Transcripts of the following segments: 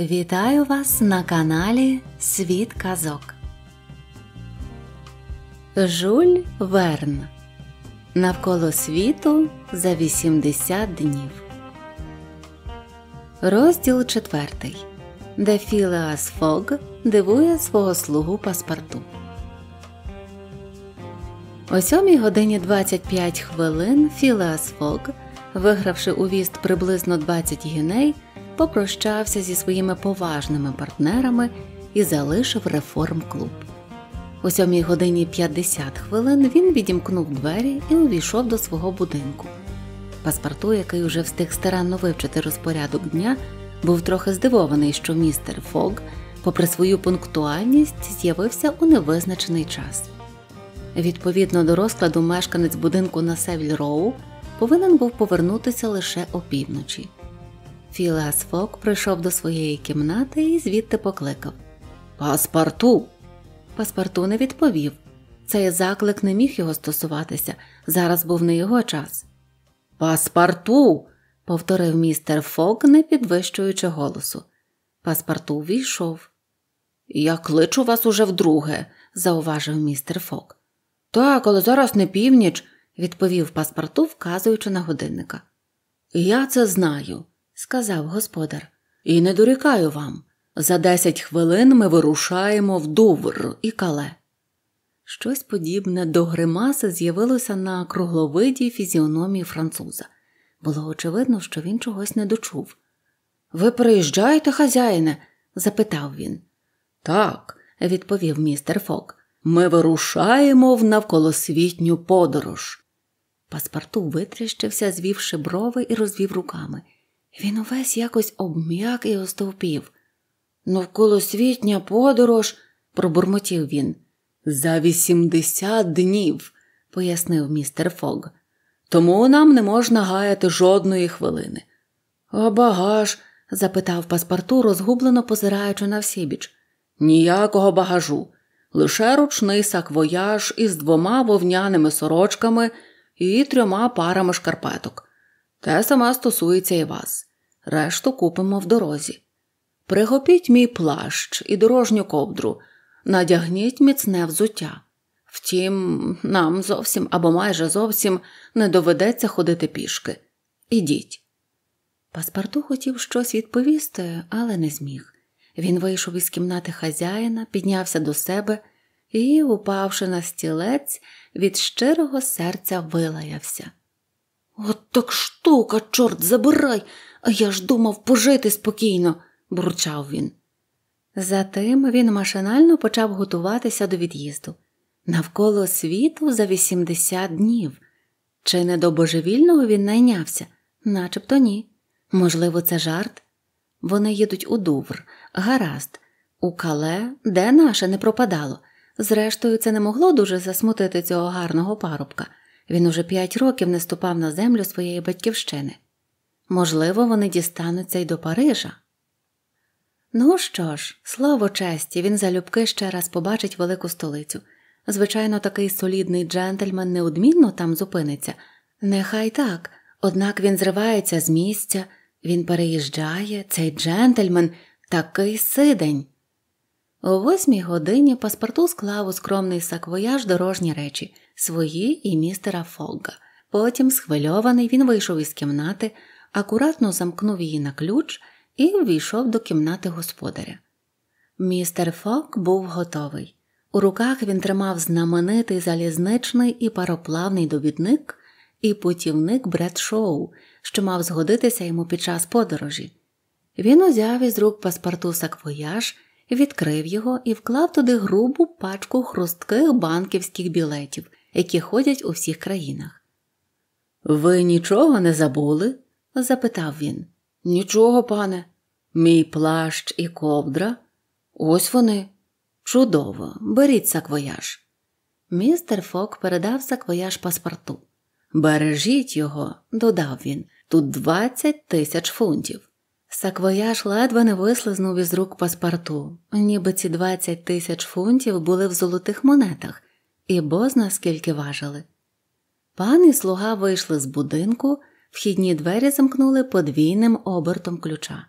Вітаю вас на каналі Світ Казок. Жуль Верн. Навколо світу за 80 днів. Розділ 4. Де Філеас Фог дивує свого слугу паспорту. О 7 годині 25 хвилин Філеас Фог, вигравши у віст приблизно 20 гіней попрощався зі своїми поважними партнерами і залишив реформ-клуб. У сьомій годині 50 хвилин він відімкнув двері і увійшов до свого будинку. Паспарту, який уже встиг старанно вивчити розпорядок дня, був трохи здивований, що містер Фог, попри свою пунктуальність, з'явився у невизначений час. Відповідно до розкладу, мешканець будинку на Севіль Роу повинен був повернутися лише опівночі. Філас Фок прийшов до своєї кімнати і звідти покликав Паспарту. Паспарту не відповів. Цей заклик не міг його стосуватися, зараз був не його час. Паспарту. повторив містер Фок, не підвищуючи голосу. Паспарту війшов. Я кличу вас уже вдруге, зауважив містер Фок. Так, але зараз не північ, відповів паспарту, вказуючи на годинника. Я це знаю сказав господар, і не дорікаю вам. За десять хвилин ми вирушаємо в Дувр і кале. Щось подібне до гримаси з'явилося на кругловидій фізіономії француза. Було очевидно, що він чогось не дочув. Ви приїжджаєте, хазяїне? запитав він. Так, відповів містер Фок. Ми вирушаємо в навколосвітню подорож. Паспарту витріщився, звівши брови і розвів руками. Він увесь якось обм'як і остовпів. Навколосвітня подорож, пробурмотів він. За вісімдесят днів, пояснив містер Фог. Тому нам не можна гаяти жодної хвилини. А багаж? запитав паспорту, розгублено позираючи на всібіч. Ніякого багажу, лише ручний саквояж із двома вовняними сорочками і трьома парами шкарпеток. Те саме стосується і вас решту купимо в дорозі. Пригопіть мій плащ і дорожню ковдру, надягніть міцне взуття. Втім, нам зовсім або майже зовсім не доведеться ходити пішки. Ідіть. Паспарту хотів щось відповісти, але не зміг. Він вийшов із кімнати хазяїна, піднявся до себе і, упавши на стілець, від щирого серця вилаявся. От так штука, чорт забирай! я ж думав пожити спокійно, бурчав він. Затим він машинально почав готуватися до від'їзду навколо світу за 80 днів. Чи не до божевільного він найнявся? Начебто ні. Можливо, це жарт? Вони їдуть у Дувр, гаразд, у кале, де наше не пропадало. Зрештою, це не могло дуже засмутити цього гарного парубка. Він уже п'ять років не ступав на землю своєї батьківщини. Можливо, вони дістануться й до Парижа. Ну що ж, слово честі, він залюбки ще раз побачить велику столицю. Звичайно, такий солідний джентльмен неодмінно там зупиниться. Нехай так, однак він зривається з місця, він переїжджає, цей джентльмен такий сидень. О восьмій годині паспорту склав у скромний саквояж дорожні речі свої і містера Фогга. Потім, схвильований, він вийшов із кімнати акуратно замкнув її на ключ і ввійшов до кімнати господаря. Містер Фок був готовий. У руках він тримав знаменитий залізничний і пароплавний довідник і путівник Бред Шоу, що мав згодитися йому під час подорожі. Він узяв із рук паспорту саквояж, відкрив його і вклав туди грубу пачку хрустких банківських білетів, які ходять у всіх країнах. Ви нічого не забули? запитав він. Нічого, пане, мій плащ і ковдра. Ось вони. Чудово, беріть саквояж. Містер Фок передав саквояж паспорту. Бережіть його, додав він, тут двадцять тисяч фунтів. Саквояж ледве не вислизнув із рук паспорту, ніби ці двадцять тисяч фунтів були в золотих монетах, і бозна скільки важили. Пан і слуга вийшли з будинку, вхідні двері замкнули подвійним обертом ключа.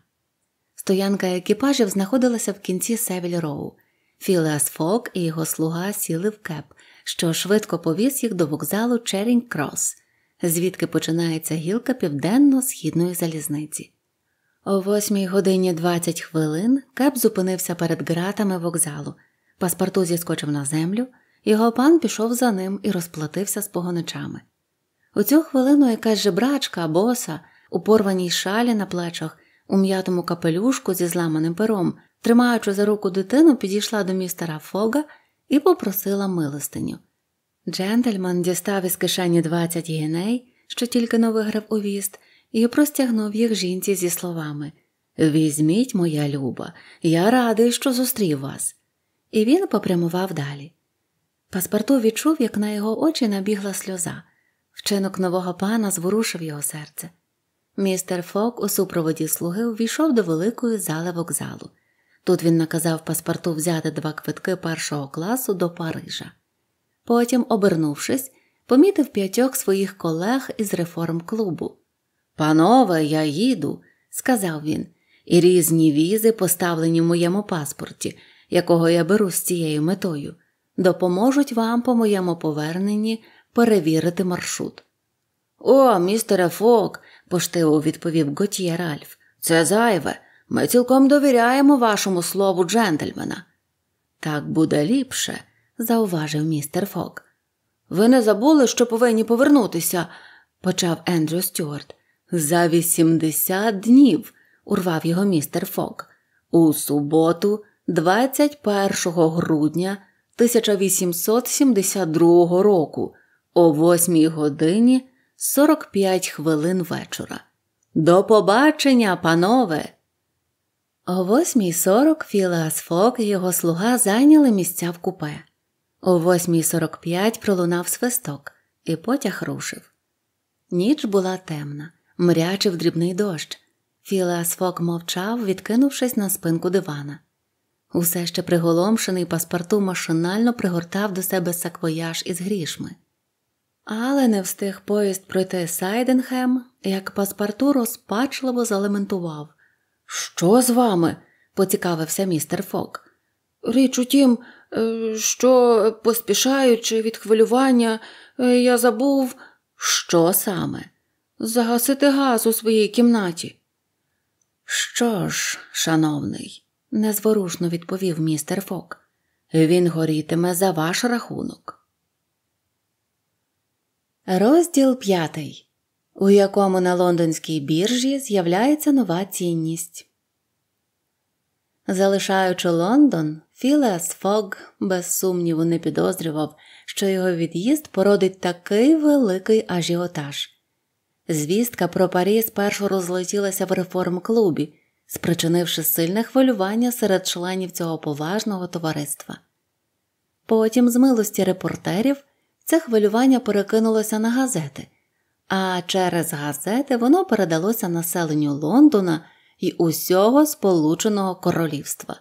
Стоянка екіпажів знаходилася в кінці Севіль Роу. Філеас Фок і його слуга сіли в кеп, що швидко повіз їх до вокзалу Черінг Кросс, звідки починається гілка південно-східної залізниці. О 8 годині 20 хвилин кеп зупинився перед гратами вокзалу. Паспорту зіскочив на землю, його пан пішов за ним і розплатився з погоничами. У цю хвилину якась жебрачка боса у порваній шалі на плечах, у м'ятому капелюшку зі зламаним пером, тримаючи за руку дитину, підійшла до містера Фога і попросила милостиню. Джентльман дістав із кишені 20 гіней, що тільки но виграв у віст, і простягнув їх жінці зі словами Візьміть, моя люба, я радий, що зустрів вас. І він попрямував далі. Паспорту відчув, як на його очі набігла сльоза. Вчинок нового пана зворушив його серце. Містер Фок у супроводі слуги увійшов до великої зали вокзалу. Тут він наказав паспорту взяти два квитки першого класу до Парижа. Потім, обернувшись, помітив п'ятьох своїх колег із реформ клубу. Панове, я їду, сказав він, і різні візи поставлені в моєму паспорті, якого я беру з цією метою, допоможуть вам по моєму поверненні перевірити маршрут. О, містере Фок, поштиво відповів Готьє Ральф. Це зайве. Ми цілком довіряємо вашому слову джентльмена. Так буде ліпше, зауважив містер Фок. Ви не забули, що повинні повернутися, почав Ендрю Стюарт. За вісімдесят днів, урвав його містер Фок. У суботу, 21 грудня 1872 року о 8 годині 45 хвилин вечора. До побачення, панове! О 8.40 Філас Фок і його слуга зайняли місця в купе. О 8.45 пролунав свисток, і потяг рушив. Ніч була темна, мрячив дрібний дощ. Філас Фок мовчав, відкинувшись на спинку дивана. Усе ще приголомшений паспорту машинально пригортав до себе саквояж із грішми. Але не встиг поїзд пройти Сайденхем, як паспорту розпачливо залементував. Що з вами? поцікавився містер Фок. Річ у тім, е, що, поспішаючи від хвилювання, е, я забув, що саме? Загасити газ у своїй кімнаті. Що ж, шановний, незворушно відповів містер Фок, він горітиме за ваш рахунок. Розділ п'ятий, У якому на лондонській біржі з'являється нова цінність. Залишаючи Лондон, Філеас Фог без сумніву не підозрював, що його від'їзд породить такий великий ажіотаж. Звістка про Парі спершу розлетілася в реформ-клубі, спричинивши сильне хвилювання серед членів цього поважного товариства. Потім, з милості репортерів, це хвилювання перекинулося на газети, а через газети воно передалося населенню Лондона і усього Сполученого Королівства.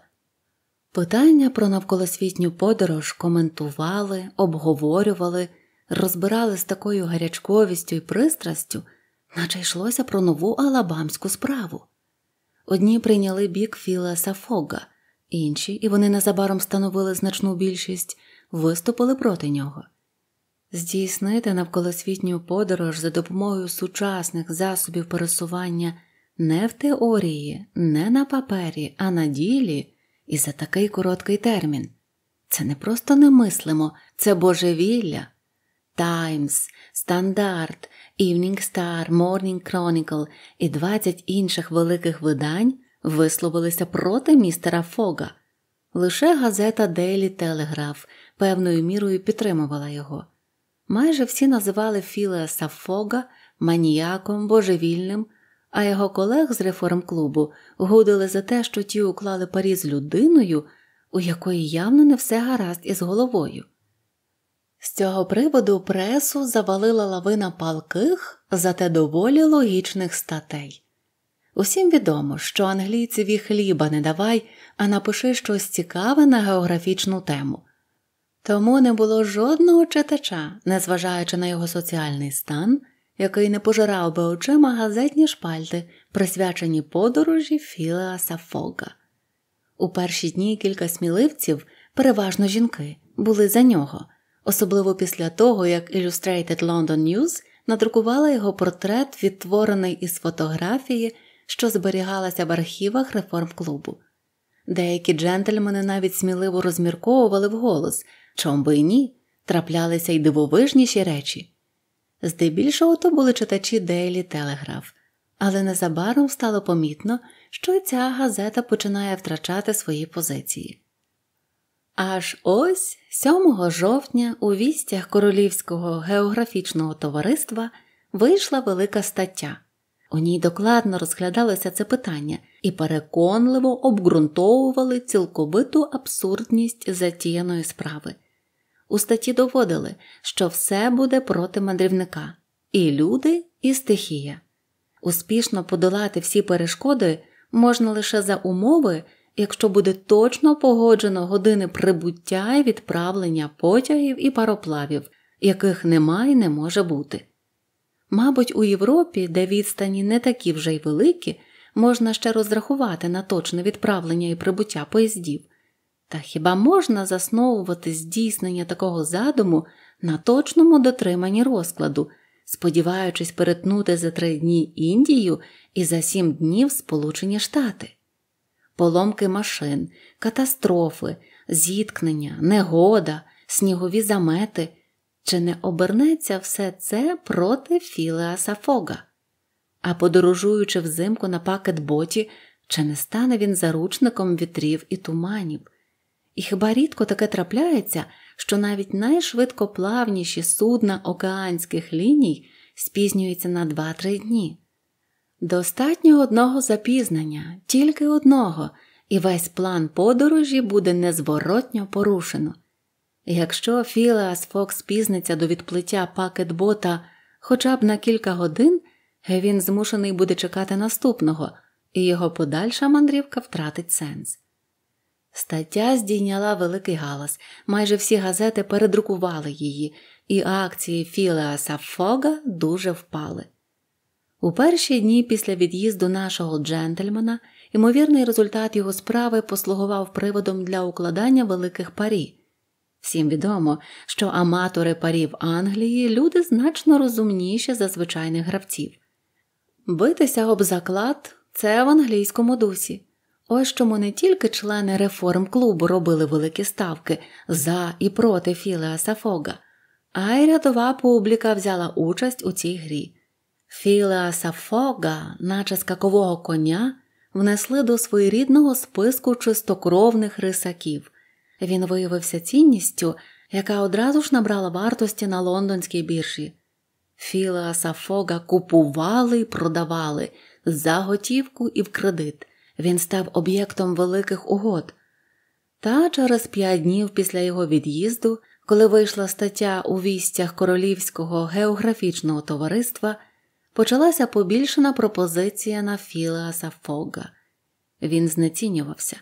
Питання про навколосвітню подорож коментували, обговорювали, розбирали з такою гарячковістю і пристрастю, наче йшлося про нову алабамську справу. Одні прийняли бік Філа Сафога, інші, і вони незабаром становили значну більшість, виступили проти нього. Здійснити навколосвітню подорож за допомогою сучасних засобів пересування не в теорії, не на папері, а на ділі, і за такий короткий термін. Це не просто немислимо, це божевілля. Таймс, Стандарт, Івнінг Стар, Морнінг Chronicle і 20 інших великих видань висловилися проти містера Фога. Лише газета Daily Телеграф певною мірою підтримувала його. Майже всі називали Філея Сафога маніяком, божевільним, а його колег з реформ-клубу гудили за те, що ті уклали парі з людиною, у якої явно не все гаразд із головою. З цього приводу пресу завалила лавина палких, зате доволі логічних статей. Усім відомо, що англійцеві хліба не давай, а напиши щось цікаве на географічну тему. Тому не було жодного читача, незважаючи на його соціальний стан, який не пожирав би очима газетні шпальти, присвячені подорожі Філеаса Фога. У перші дні кілька сміливців, переважно жінки, були за нього, особливо після того, як Illustrated London News надрукувала його портрет, відтворений із фотографії, що зберігалася в архівах реформ клубу. Деякі джентльмени навіть сміливо розмірковували вголос – чом би і ні, траплялися й дивовижніші речі. Здебільшого то були читачі Дейлі Телеграф, але незабаром стало помітно, що ця газета починає втрачати свої позиції. Аж ось 7 жовтня у вістях Королівського географічного товариства вийшла велика стаття. У ній докладно розглядалося це питання і переконливо обґрунтовували цілковиту абсурдність затіяної справи у статті доводили, що все буде проти мандрівника і люди, і стихія. Успішно подолати всі перешкоди можна лише за умови, якщо буде точно погоджено години прибуття і відправлення потягів і пароплавів, яких нема і не може бути. Мабуть, у Європі, де відстані не такі вже й великі, можна ще розрахувати на точне відправлення і прибуття поїздів. Та хіба можна засновувати здійснення такого задуму на точному дотриманні розкладу, сподіваючись перетнути за три дні Індію і за сім днів Сполучені Штати? Поломки машин, катастрофи, зіткнення, негода, снігові замети. Чи не обернеться все це проти Філеаса Фога? А подорожуючи взимку на пакет боті, чи не стане він заручником вітрів і туманів? І хіба рідко таке трапляється, що навіть найшвидкоплавніші судна океанських ліній спізнюються на 2-3 дні? Достатньо одного запізнення, тільки одного, і весь план подорожі буде незворотньо порушено. Якщо Філеас Фокс спізниться до відплиття пакетбота хоча б на кілька годин, він змушений буде чекати наступного, і його подальша мандрівка втратить сенс. Стаття здійняла великий галас, майже всі газети передрукували її, і акції Філеаса Фога дуже впали. У перші дні після від'їзду нашого джентльмена ймовірний результат його справи послугував приводом для укладання великих парі. Всім відомо, що аматори парів Англії люди значно розумніші за звичайних гравців. Битися об заклад це в англійському дусі. Ось чому не тільки члени реформ клубу робили великі ставки за і проти Філеаса Фога, а й рядова публіка взяла участь у цій грі. Філеаса Фога, наче скакового коня, внесли до своєрідного списку чистокровних рисаків. Він виявився цінністю, яка одразу ж набрала вартості на лондонській біржі. Філеаса Фога купували й продавали за готівку і в кредит він став об'єктом великих угод. Та через п'ять днів після його від'їзду, коли вийшла стаття у вістях Королівського географічного товариства, почалася побільшена пропозиція на Філеаса Фога. Він знецінювався.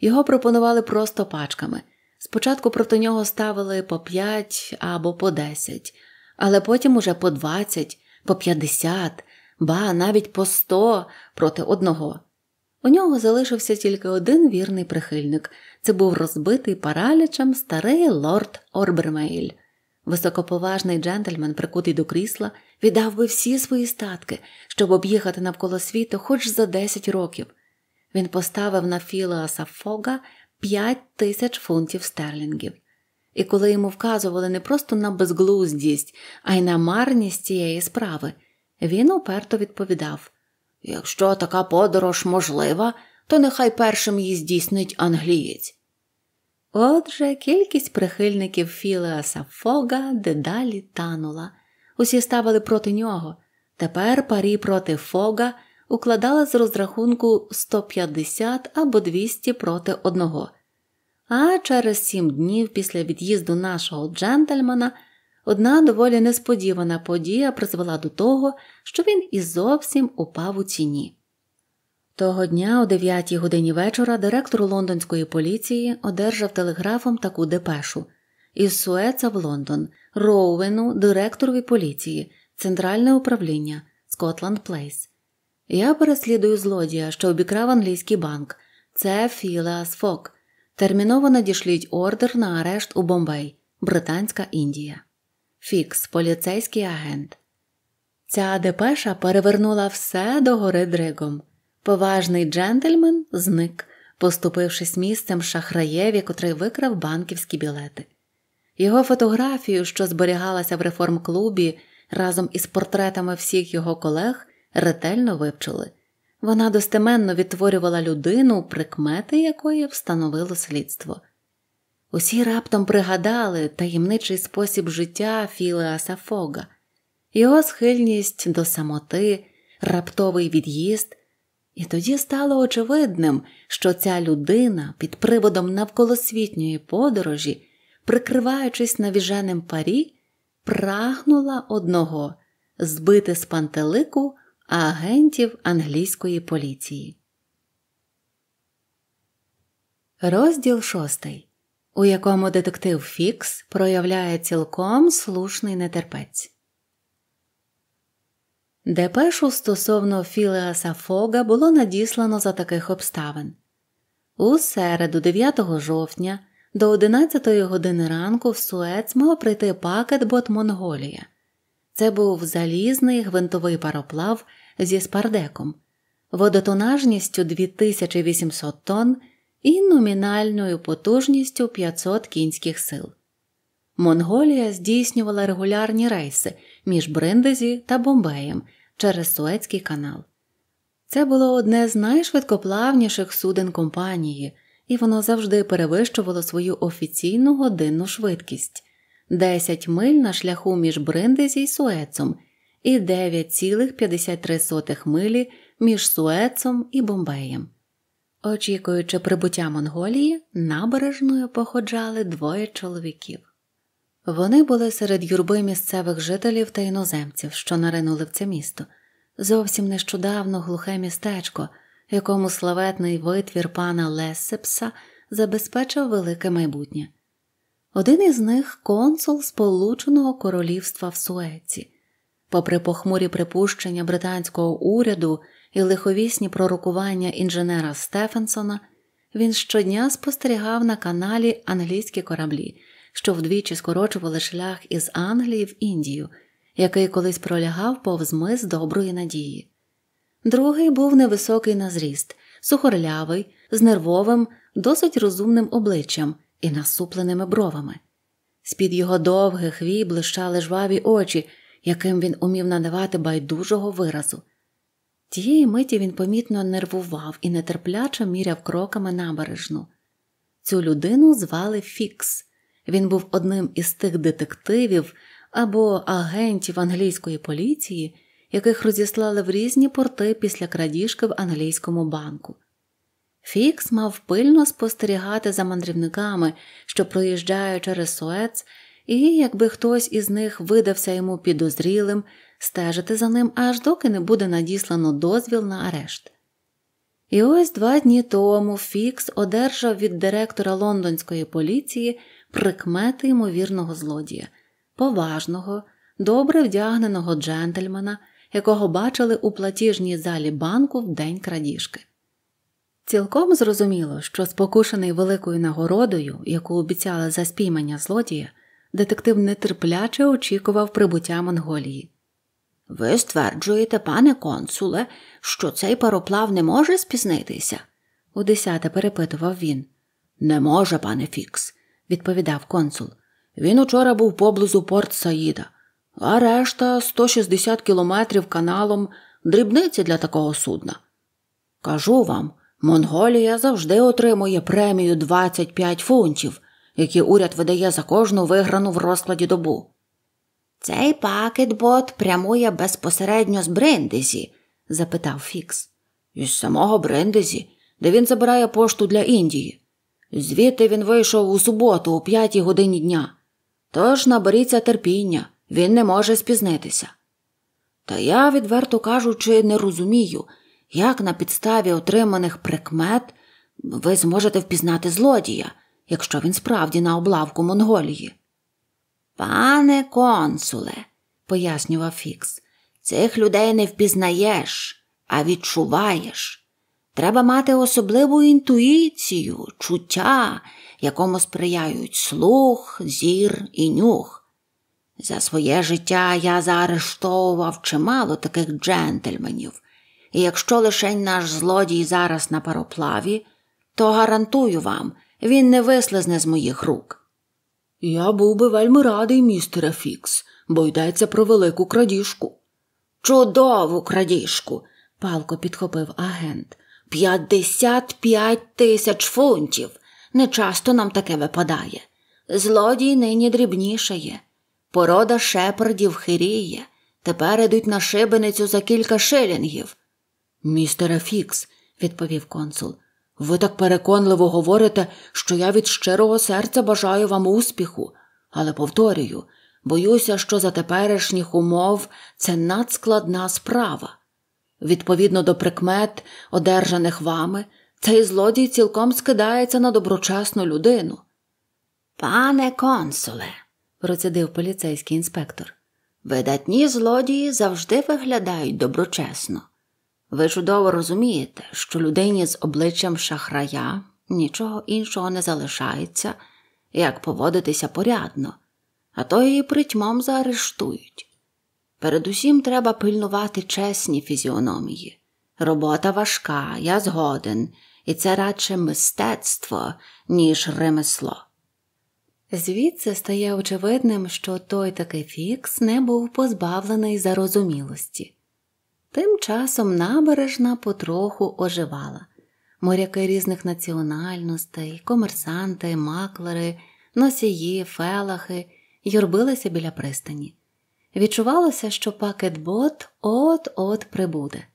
Його пропонували просто пачками. Спочатку проти нього ставили по п'ять або по десять, але потім уже по двадцять, по п'ятдесят ба навіть по сто проти одного. У нього залишився тільки один вірний прихильник це був розбитий паралічем старий лорд Орбермейль. Високоповажний джентльмен, прикутий до крісла, віддав би всі свої статки, щоб об'їхати навколо світу хоч за десять років. Він поставив на Філеаса Фога 5 тисяч фунтів стерлінгів. І коли йому вказували не просто на безглуздість, а й на марність цієї справи, він уперто відповідав Якщо така подорож можлива, то нехай першим її здійснить англієць. Отже, кількість прихильників Філеаса Фога дедалі танула. Усі ставили проти нього. Тепер парі проти Фога укладала з розрахунку 150 або 200 проти одного. А через сім днів після від'їзду нашого джентльмена. Одна доволі несподівана подія призвела до того, що він і зовсім упав у ціні. Того дня, о 9 годині вечора, директор лондонської поліції одержав телеграфом таку депешу із Суеца в Лондон, Роуену, директорові поліції, Центральне управління Скотланд Плейс. Я переслідую злодія, що обікрав англійський банк. Це Філеас Фок. Терміново надішліть ордер на арешт у Бомбей, Британська Індія. Фікс, поліцейський агент. Ця депеша перевернула все догори дригом. Поважний джентльмен зник, поступившись місцем шахраєві, котрий викрав банківські білети. Його фотографію, що зберігалася в реформ клубі, разом із портретами всіх його колег, ретельно вивчили. Вона достеменно відтворювала людину, прикмети якої встановило слідство. Усі раптом пригадали таємничий спосіб життя Філеаса Фога, його схильність до самоти, раптовий від'їзд, і тоді стало очевидним, що ця людина під приводом навколосвітньої подорожі, прикриваючись навіженим парі, прагнула одного збити з пантелику агентів англійської поліції. Розділ шостий у якому детектив Фікс проявляє цілком слушний нетерпець. Депешу стосовно Філеаса Фога було надіслано за таких обставин. У середу, 9 жовтня, до 11 години ранку в Суець мав прийти пакет бот Монголія. Це був залізний гвинтовий пароплав зі спардеком, водотонажністю 2800 тонн і номінальною потужністю 500 кінських сил. Монголія здійснювала регулярні рейси між Бриндезі та Бомбеєм через Суецький канал. Це було одне з найшвидкоплавніших суден компанії, і воно завжди перевищувало свою офіційну годинну швидкість 10 миль на шляху між Бриндезі і Суецом і 9,53 милі між Суецом і Бомбеєм. Очікуючи прибуття Монголії, набережною походжали двоє чоловіків. Вони були серед юрби місцевих жителів та іноземців, що наринули в це місто, зовсім нещодавно глухе містечко, якому славетний витвір пана Лессепса забезпечив велике майбутнє. Один із них консул Сполученого Королівства в Суеці. Попри похмурі припущення британського уряду і лиховісні пророкування інженера Стефенсона, він щодня спостерігав на каналі англійські кораблі, що вдвічі скорочували шлях із Англії в Індію, який колись пролягав повз мис доброї надії. Другий був невисокий на зріст, сухорлявий, з нервовим, досить розумним обличчям і насупленими бровами. З під його довгих вій блищали жваві очі, яким він умів надавати байдужого виразу. Тієї миті він помітно нервував і нетерпляче міряв кроками набережну. Цю людину звали Фікс. Він був одним із тих детективів або агентів англійської поліції, яких розіслали в різні порти після крадіжки в англійському банку. Фікс мав пильно спостерігати за мандрівниками, що проїжджають через Суец, і якби хтось із них видався йому підозрілим, стежити за ним аж доки не буде надіслано дозвіл на арешт. І ось два дні тому Фікс одержав від директора лондонської поліції прикмети ймовірного злодія, поважного, добре вдягненого джентльмена, якого бачили у платіжній залі банку в день крадіжки. Цілком зрозуміло, що спокушений великою нагородою, яку обіцяли за спіймання злодія, детектив нетерпляче очікував прибуття Монголії. Ви стверджуєте, пане консуле, що цей пароплав не може спізнитися? удесяте перепитував він. Не може, пане Фікс, відповідав консул. Він учора був поблизу порт Саїда, а решта 160 кілометрів каналом дрібниці для такого судна. Кажу вам, Монголія завжди отримує премію 25 фунтів, які уряд видає за кожну виграну в розкладі добу. Цей пакетбот прямує безпосередньо з Брендезі? запитав Фікс. Із самого Брендезі, де він забирає пошту для Індії. Звідти він вийшов у суботу, о п'ятій годині дня. Тож наберіться терпіння, він не може спізнитися. Та я, відверто кажучи, не розумію, як на підставі отриманих прикмет ви зможете впізнати злодія, якщо він справді на облавку Монголії. Пане консуле, пояснював Фікс, цих людей не впізнаєш, а відчуваєш. Треба мати особливу інтуїцію, чуття, якому сприяють слух, зір і нюх. За своє життя я заарештовував чимало таких джентльменів, і якщо лишень наш злодій зараз на пароплаві, то гарантую вам, він не вислизне з моїх рук. Я був би вельми радий, містере Фікс, бо йдеться про велику крадіжку. Чудову крадіжку, палко підхопив агент. П'ятдесят п'ять тисяч фунтів. Не часто нам таке випадає. Злодій нині дрібнішає. Порода шепардів хиріє. Тепер ідуть на шибеницю за кілька шилінгів. Містере Фікс, відповів консул. Ви так переконливо говорите, що я від щирого серця бажаю вам успіху, але повторюю, боюся, що за теперішніх умов це надскладна справа. Відповідно до прикмет, одержаних вами, цей злодій цілком скидається на доброчесну людину. Пане консуле, процідив поліцейський інспектор, видатні злодії завжди виглядають доброчесно. Ви чудово розумієте, що людині з обличчям шахрая нічого іншого не залишається, як поводитися порядно, а то її притьмом заарештують. Передусім треба пильнувати чесні фізіономії. Робота важка, я згоден, і це радше мистецтво, ніж ремесло. Звідси стає очевидним, що той такий фікс не був позбавлений зарозумілості. Тим часом набережна потроху оживала. Моряки різних національностей, комерсанти, маклери, носії, фелахи юрбилися біля пристані. Відчувалося, що пакетбот от-от прибуде.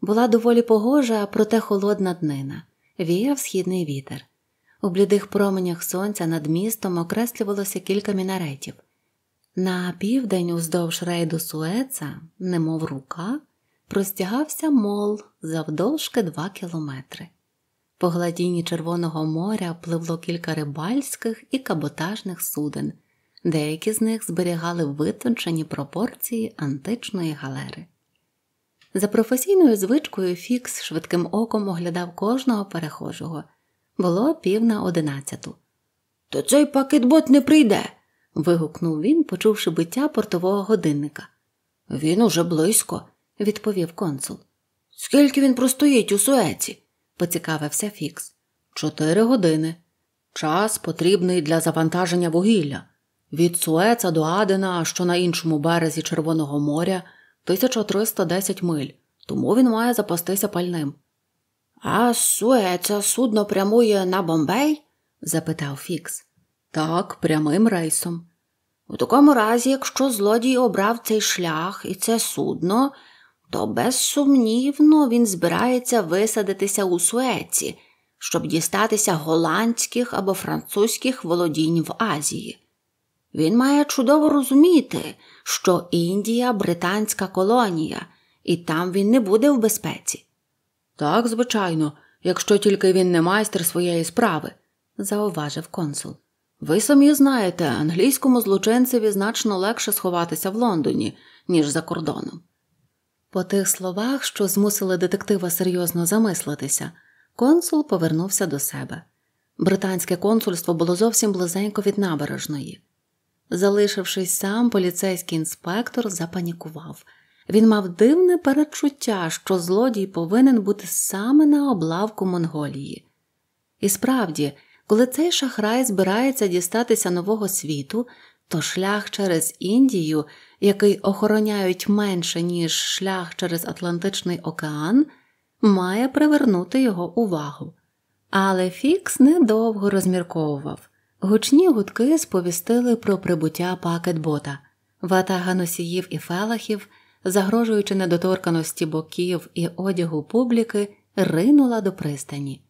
Була доволі погожа, проте холодна днина, віяв східний вітер. У блідих променях сонця над містом окреслювалося кілька мінаретів. На південь уздовж рейду Суеца, немов рука, простягався мол завдовжки два кілометри. По гладіні Червоного моря пливло кілька рибальських і каботажних суден, деякі з них зберігали витончені пропорції античної галери. За професійною звичкою Фікс швидким оком оглядав кожного перехожого. Було пів на одинадцяту. То цей пакетбот не прийде вигукнув він, почувши биття портового годинника. Він уже близько, відповів консул. Скільки він простоїть у суеці? поцікавився Фікс. Чотири години. Час потрібний для завантаження вугілля. Від Суеца до Адена, що на іншому березі Червоного моря, 1310 миль, тому він має запастися пальним. А суеця судно прямує на Бомбей? запитав Фікс. Так, прямим рейсом. У такому разі, якщо злодій обрав цей шлях і це судно, то безсумнівно він збирається висадитися у Суеці, щоб дістатися голландських або французьких володінь в Азії. Він має чудово розуміти, що Індія британська колонія, і там він не буде в безпеці. Так, звичайно, якщо тільки він не майстер своєї справи, зауважив консул. Ви самі знаєте, англійському злочинцеві значно легше сховатися в Лондоні, ніж за кордоном. По тих словах, що змусили детектива серйозно замислитися, консул повернувся до себе. Британське консульство було зовсім близенько від набережної. Залишившись сам, поліцейський інспектор запанікував. Він мав дивне перечуття, що злодій повинен бути саме на облавку Монголії. І справді. Коли цей шахрай збирається дістатися нового світу, то шлях через Індію, який охороняють менше, ніж шлях через Атлантичний океан, має привернути його увагу. Але Фікс недовго розмірковував. Гучні гудки сповістили про прибуття пакетбота, ватага носіїв і фелахів, загрожуючи недоторканості боків і одягу публіки, ринула до пристані.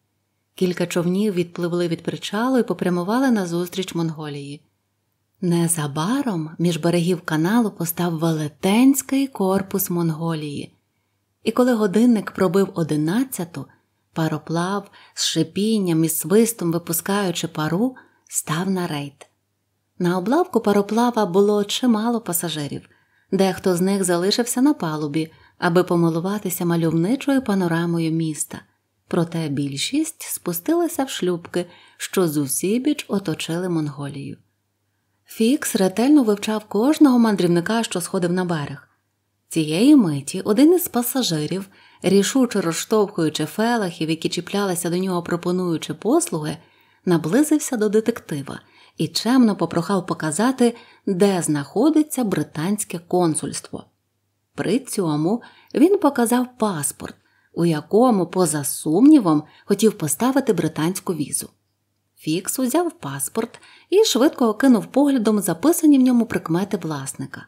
Кілька човнів відпливли від причалу і попрямували назустріч Монголії. Незабаром між берегів каналу постав велетенський корпус Монголії, і коли годинник пробив одинадцяту, пароплав з шипінням і свистом випускаючи пару, став на рейд. На облавку пароплава було чимало пасажирів, дехто з них залишився на палубі, аби помилуватися мальовничою панорамою міста проте більшість спустилася в шлюбки, що зусібіч оточили Монголію. Фікс ретельно вивчав кожного мандрівника, що сходив на берег. Цієї миті один із пасажирів, рішуче розштовхуючи фелахів, які чіплялися до нього, пропонуючи послуги, наблизився до детектива і чемно попрохав показати, де знаходиться британське консульство. При цьому він показав паспорт, у якому, поза сумнівом, хотів поставити британську візу. Фікс узяв паспорт і швидко окинув поглядом записані в ньому прикмети власника.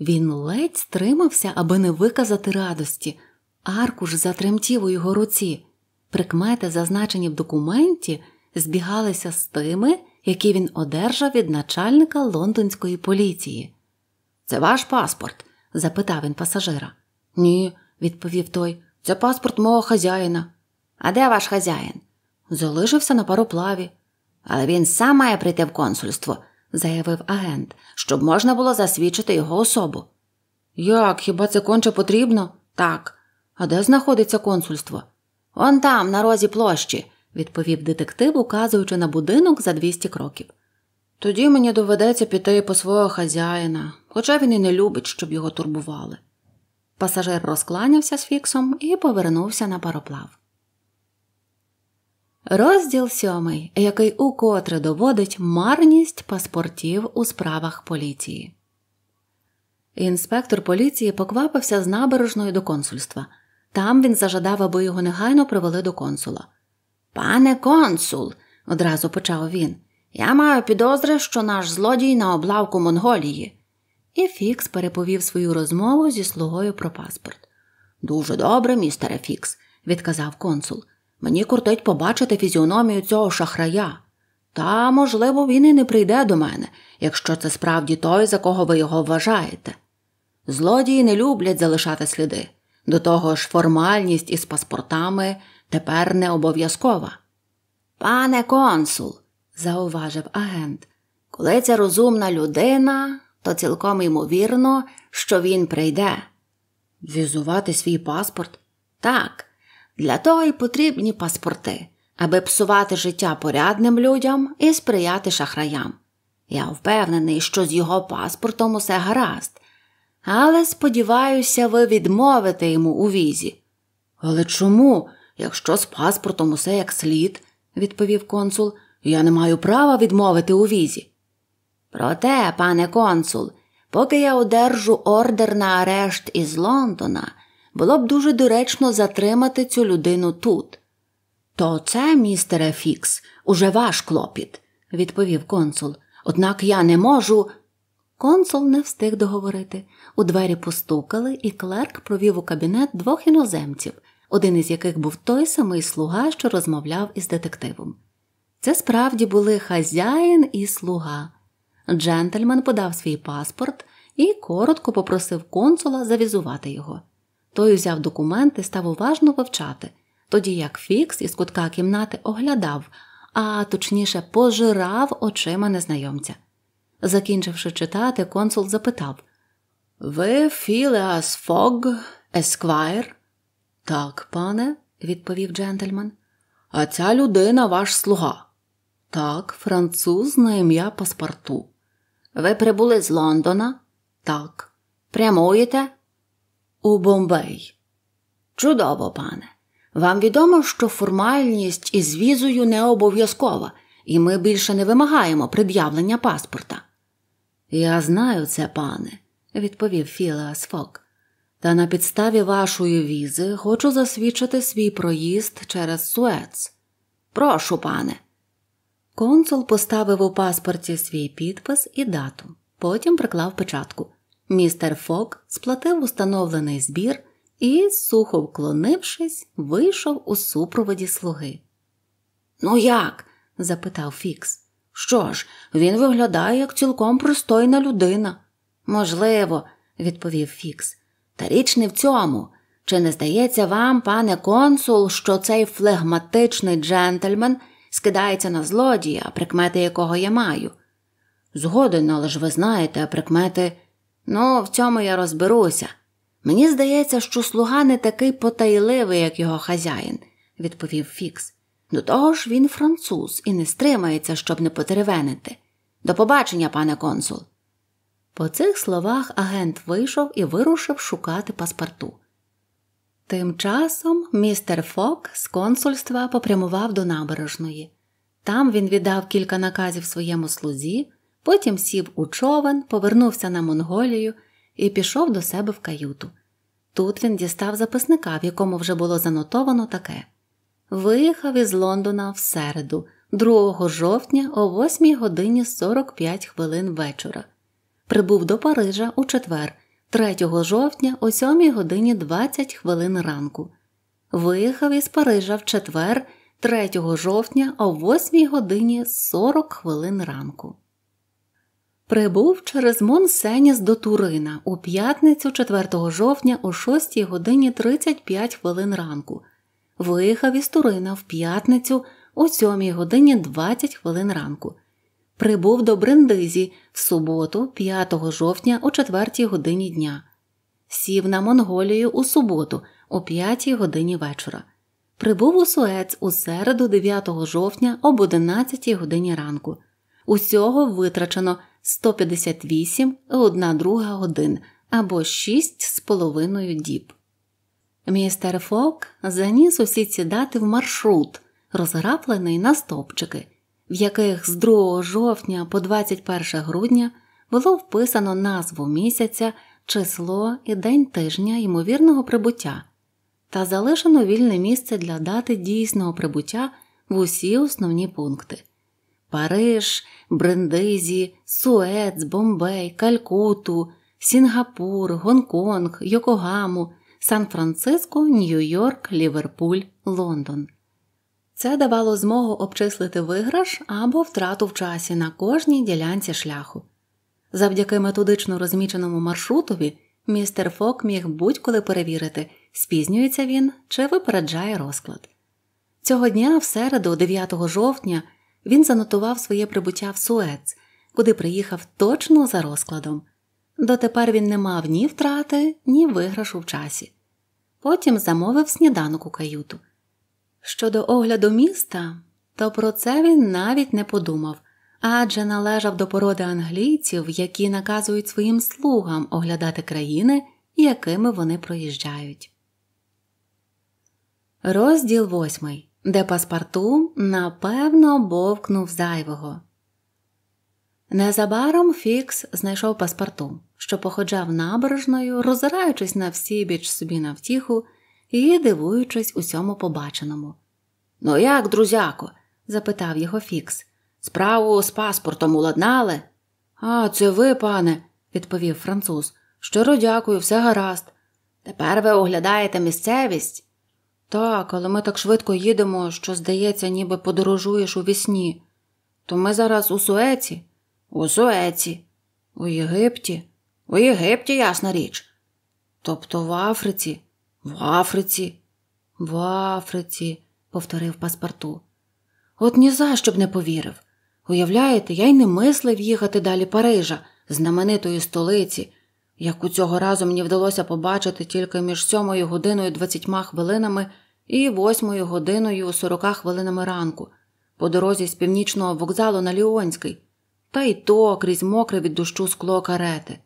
Він ледь стримався, аби не виказати радості. Аркуш затремтів у його руці. Прикмети, зазначені в документі, збігалися з тими, які він одержав від начальника лондонської поліції. Це ваш паспорт? запитав він пасажира. Ні, відповів той. Це паспорт мого хазяїна. А де ваш хазяїн? Залишився на пароплаві. Але він сам має прийти в консульство, заявив агент, щоб можна було засвідчити його особу. Як, хіба це конче потрібно? Так. А де знаходиться консульство? Он там, на розі площі, відповів детектив, указуючи на будинок за 200 кроків. Тоді мені доведеться піти по свого хазяїна, хоча він і не любить, щоб його турбували. Пасажир розкланявся з фіксом і повернувся на пароплав. Розділ сьомий, який укотре доводить марність паспортів у справах поліції. Інспектор поліції поквапився з набережної до консульства. Там він зажадав, аби його негайно привели до консула. Пане консул, одразу почав він, я маю підозри, що наш злодій на облавку Монголії. І Фікс переповів свою розмову зі слугою про паспорт. Дуже добре, містере Фікс, відказав консул. Мені кортить побачити фізіономію цього шахрая. Та, можливо, він і не прийде до мене, якщо це справді той, за кого ви його вважаєте. Злодії не люблять залишати сліди. До того ж, формальність із паспортами тепер не обов'язкова. Пане консул, зауважив агент, коли це розумна людина, то цілком ймовірно, що він прийде. Візувати свій паспорт? Так, для того й потрібні паспорти, аби псувати життя порядним людям і сприяти шахраям. Я впевнений, що з його паспортом усе гаразд, але сподіваюся, ви відмовите йому у візі. Але чому, якщо з паспортом усе як слід, відповів консул, я не маю права відмовити у візі. Проте, пане консул, поки я одержу ордер на арешт із Лондона, було б дуже доречно затримати цю людину тут. То це, містере Фікс, уже ваш клопіт, відповів консул. Однак я не можу. Консул не встиг договорити. У двері постукали, і клерк провів у кабінет двох іноземців, один із яких був той самий слуга, що розмовляв із детективом. Це справді були хазяїн і слуга. Джентльмен подав свій паспорт і коротко попросив консула завізувати його. Той узяв документи, став уважно вивчати, тоді як Фікс із кутка кімнати оглядав, а точніше пожирав очима незнайомця. Закінчивши читати, консул запитав Ви Філеас Фог, Есквайр? Так, пане, відповів джентльмен. А ця людина ваш слуга. Так, француз на ім'я паспорту. Ви прибули з Лондона? Так. Прямуєте? У Бомбей. Чудово, пане. Вам відомо, що формальність із візою не обов'язкова, і ми більше не вимагаємо пред'явлення паспорта. Я знаю це, пане, відповів Філеас Фок. Та на підставі вашої візи хочу засвідчити свій проїзд через Суец. Прошу, пане. Консул поставив у паспорті свій підпис і дату, потім приклав печатку. Містер Фок сплатив установлений збір і, сухо вклонившись, вийшов у супроводі слуги. Ну, як? запитав Фікс. Що ж, він виглядає як цілком пристойна людина. Можливо, відповів Фікс. Та річ не в цьому. Чи не здається вам, пане консул, що цей флегматичний джентльмен скидається на злодія, прикмети якого я маю. Згоден, але ж ви знаєте, прикмети. Ну, в цьому я розберуся. Мені здається, що слуга не такий потайливий, як його хазяїн, відповів Фікс. До того ж він француз і не стримається, щоб не потеревенити. До побачення, пане консул. По цих словах агент вийшов і вирушив шукати паспорту. Тим часом містер Фок з консульства попрямував до набережної. Там він віддав кілька наказів своєму слузі, потім сів у човен, повернувся на Монголію і пішов до себе в каюту. Тут він дістав записника, в якому вже було занотовано таке: Виїхав із Лондона в середу, 2 жовтня о 8 годині 45 хвилин вечора. Прибув до Парижа у четвер 3 жовтня о 7 годині 20 хвилин ранку. Виїхав із Парижа в четвер, 3 жовтня о 8 годині 40 хвилин ранку. Прибув через Монсеніс до Турина у п'ятницю 4 жовтня о 6 годині 35 хвилин ранку. Виїхав із Турина в п'ятницю о 7 годині 20 хвилин ранку прибув до Брендизі в суботу, 5 жовтня о 4 годині дня, сів на Монголію у суботу, о 5 годині вечора. Прибув у Суець у середу 9 жовтня об 11 годині ранку. Усього витрачено 158,1 друга годин або 6,5 діб. Містер Фок заніс усі ці дати в маршрут, розграплений на стопчики в яких з 2 жовтня по 21 грудня було вписано назву місяця, число і день тижня ймовірного прибуття та залишено вільне місце для дати дійсного прибуття в усі основні пункти. Париж, Брендизі, Суец, Бомбей, Калькуту, Сінгапур, Гонконг, Йокогаму, Сан-Франциско, Нью-Йорк, Ліверпуль, Лондон. Це давало змогу обчислити виграш або втрату в часі на кожній ділянці шляху. Завдяки методично розміченому маршрутові містер Фок міг будь-коли перевірити, спізнюється він чи випереджає розклад. Цього дня, в середу, 9 жовтня, він занотував своє прибуття в Суец, куди приїхав точно за розкладом. Дотепер він не мав ні втрати, ні виграшу в часі. Потім замовив сніданок у каюту. Щодо огляду міста, то про це він навіть не подумав, адже належав до породи англійців, які наказують своїм слугам оглядати країни, якими вони проїжджають. Розділ восьмий, де паспарту напевно бовкнув зайвого. Незабаром Фікс знайшов паспарту, що походжав набережною, роззираючись на всі біч собі на втіху – і дивуючись усьому побаченому. Ну як, друзяко? запитав його Фікс. Справу з паспортом уладнали? А, це ви, пане, відповів француз. Щиро дякую, все гаразд. Тепер ви оглядаєте місцевість? Так, але ми так швидко їдемо, що, здається, ніби подорожуєш у вісні. То ми зараз у Суеці? У Суеці, у Єгипті, у Єгипті, ясна річ. Тобто в Африці. В Африці, в Африці, повторив паспорту. От ні за що б не повірив. Уявляєте, я й не мислив їхати далі Парижа, знаменитої столиці, яку цього разу мені вдалося побачити тільки між сьомою годиною двадцятьма хвилинами і восьмою годиною сорока хвилинами ранку, по дорозі з північного вокзалу на Ліонський, та й то крізь мокре від дощу скло карети.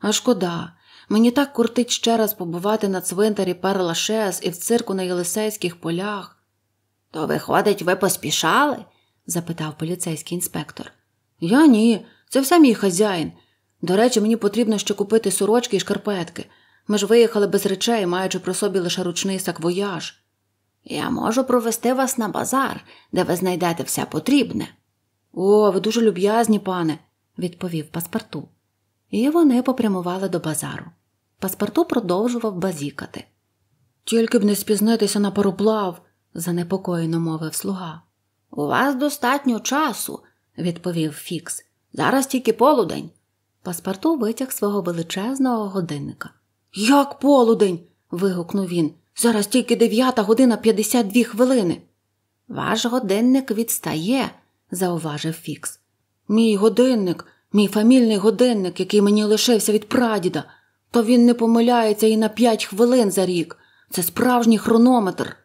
А шкода, Мені так куртить ще раз побувати на цвинтарі Перлашес і в цирку на Єлисейських полях. То, виходить, ви поспішали? запитав поліцейський інспектор. Я ні, це все мій хазяїн. До речі, мені потрібно ще купити сорочки і шкарпетки. Ми ж виїхали без речей, маючи про собі лише ручний саквояж. Я можу провести вас на базар, де ви знайдете все потрібне. О, ви дуже люб'язні, пане, відповів паспорту. І вони попрямували до базару. Паспорту продовжував базікати. Тільки б не спізнитися на пароплав, занепокоєно мовив слуга. У вас достатньо часу, відповів Фікс. Зараз тільки полудень. Паспорту витяг свого величезного годинника. Як полудень? вигукнув він. Зараз тільки дев'ята година п'ятдесят дві хвилини. Ваш годинник відстає, зауважив Фікс. Мій годинник, мій фамільний годинник, який мені лишився від прадіда. То він не помиляється і на п'ять хвилин за рік. Це справжній хронометр.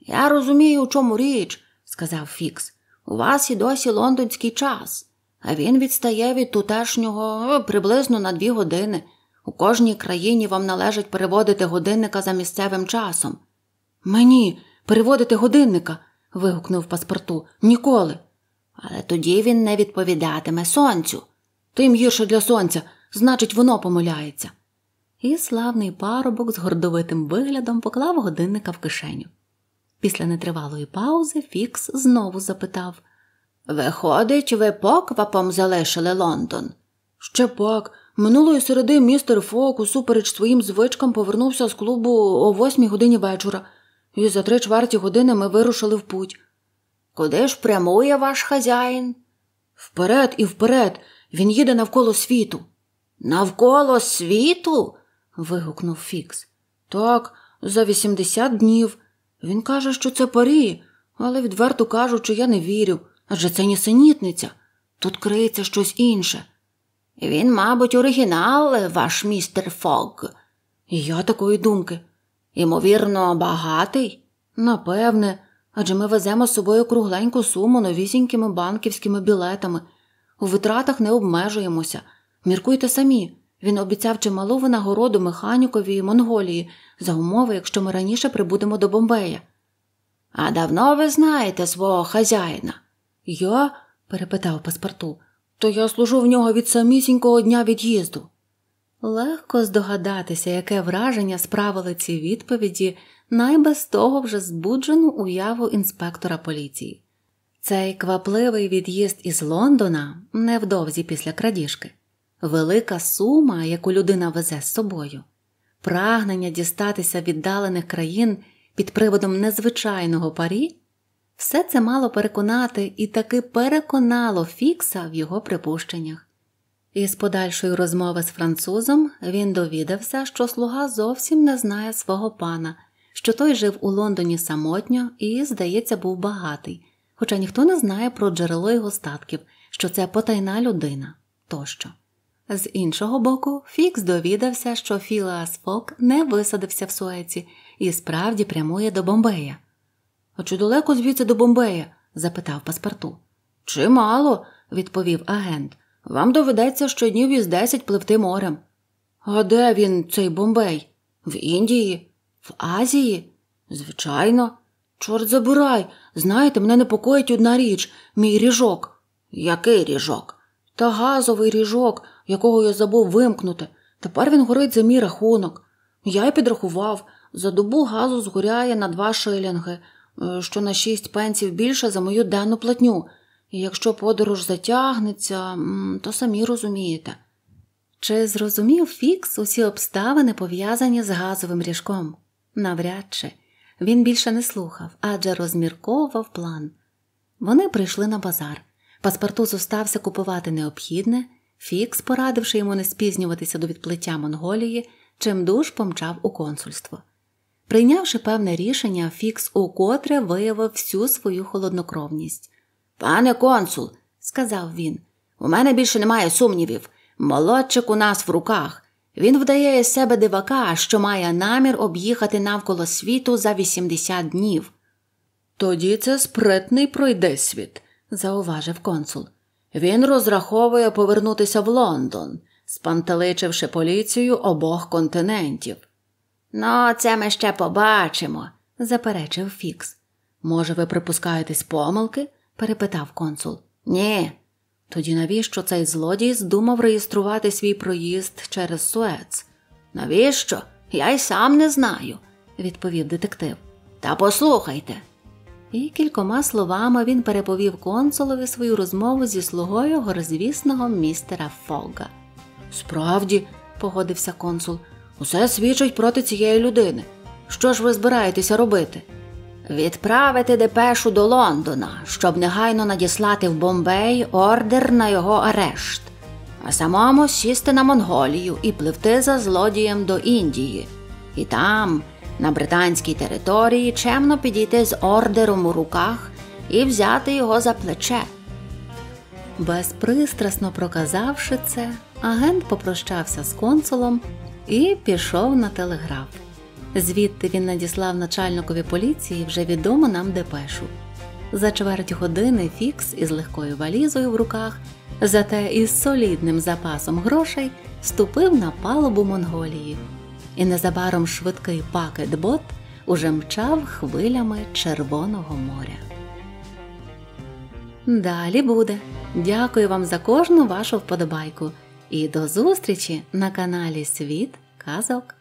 Я розумію, у чому річ, сказав Фікс. У вас і досі лондонський час, а він відстає від тутешнього е, приблизно на дві години. У кожній країні вам належить переводити годинника за місцевим часом. Мені переводити годинника. вигукнув паспорту. Ніколи. Але тоді він не відповідатиме сонцю. Тим гірше для сонця, значить, воно помиляється і славний парубок з гордовитим виглядом поклав годинника в кишеню. Після нетривалої паузи Фікс знову запитав Виходить, ви поквапом залишили Лондон. Ще пак, минулої середи містер Фок усупереч своїм звичкам повернувся з клубу о восьмій годині вечора, і за три чверті години ми вирушили в путь. Куди ж прямує ваш хазяїн? Вперед і вперед. Він їде навколо світу. Навколо світу? вигукнув Фікс. Так, за 80 днів. Він каже, що це парі, але відверто кажучи, я не вірю. Адже це нісенітниця. Тут криється щось інше. Він, мабуть, оригінал, ваш містер Фог. я такої думки. Ймовірно, багатий? Напевне, адже ми веземо з собою кругленьку суму новісінькими банківськими білетами. У витратах не обмежуємося. Міркуйте самі. Він обіцяв чималову нагороду механікові і Монголії за умови, якщо ми раніше прибудемо до Бомбея. А давно ви знаєте свого хазяїна? Я? перепитав паспорту, то я служу в нього від самісінького дня від'їзду. Легко здогадатися, яке враження справили ці відповіді найбез того вже збуджену уяву інспектора поліції. Цей квапливий від'їзд із Лондона невдовзі після крадіжки велика сума, яку людина везе з собою, прагнення дістатися віддалених країн під приводом незвичайного парі, все це мало переконати і таки переконало Фікса в його припущеннях. І з подальшої розмови з французом він довідався, що слуга зовсім не знає свого пана, що той жив у Лондоні самотньо і, здається, був багатий, хоча ніхто не знає про джерело його статків, що це потайна людина тощо. З іншого боку, Фікс довідався, що Філас Фок не висадився в Суеці і справді прямує до Бомбея. А чи далеко звідси до Бомбея? запитав паспорту. Чимало, відповів агент. Вам доведеться щоднів із десять пливти морем. А де він, цей Бомбей? В Індії? В Азії? Звичайно. Чорт забирай. Знаєте, мене непокоїть одна річ, мій ріжок. Який ріжок? та газовий ріжок, якого я забув вимкнути. Тепер він горить за мій рахунок. Я й підрахував. За добу газу згоряє на два шилінги, е, що на шість пенсів більше за мою денну платню. І якщо подорож затягнеться, то самі розумієте. Чи зрозумів Фікс усі обставини пов'язані з газовим ріжком? Навряд чи. Він більше не слухав, адже розмірковав план. Вони прийшли на базар. Паспорту зостався купувати необхідне, Фікс, порадивши йому не спізнюватися до відплиття Монголії, чимдуж помчав у консульство. Прийнявши певне рішення, Фікс укотре виявив всю свою холоднокровність. Пане консул, сказав він, у мене більше немає сумнівів. Молодчик у нас в руках. Він вдає із себе дивака, що має намір об'їхати навколо світу за 80 днів. Тоді це спритний пройде світ зауважив консул. Він розраховує повернутися в Лондон, спантеличивши поліцію обох континентів. Ну, це ми ще побачимо, заперечив Фікс. Може, ви припускаєтесь помилки? перепитав консул. Ні. Тоді навіщо цей злодій здумав реєструвати свій проїзд через Суец? Навіщо? Я й сам не знаю, відповів детектив. Та послухайте, і кількома словами він переповів консулові свою розмову зі слугою горозвісного містера Фога. Справді, погодився консул, усе свідчить проти цієї людини. Що ж ви збираєтеся робити? Відправити депешу до Лондона, щоб негайно надіслати в Бомбей ордер на його арешт, а самому сісти на Монголію і пливти за злодієм до Індії. І там на британській території чемно підійти з ордером у руках і взяти його за плече. Безпристрасно проказавши це, агент попрощався з консулом і пішов на телеграф. Звідти він надіслав начальникові поліції вже відому нам депешу. За чверть години Фікс із легкою валізою в руках, зате із солідним запасом грошей ступив на палубу Монголії і незабаром швидкий пакет-бот уже мчав хвилями Червоного моря. Далі буде. Дякую вам за кожну вашу вподобайку і до зустрічі на каналі Світ Казок.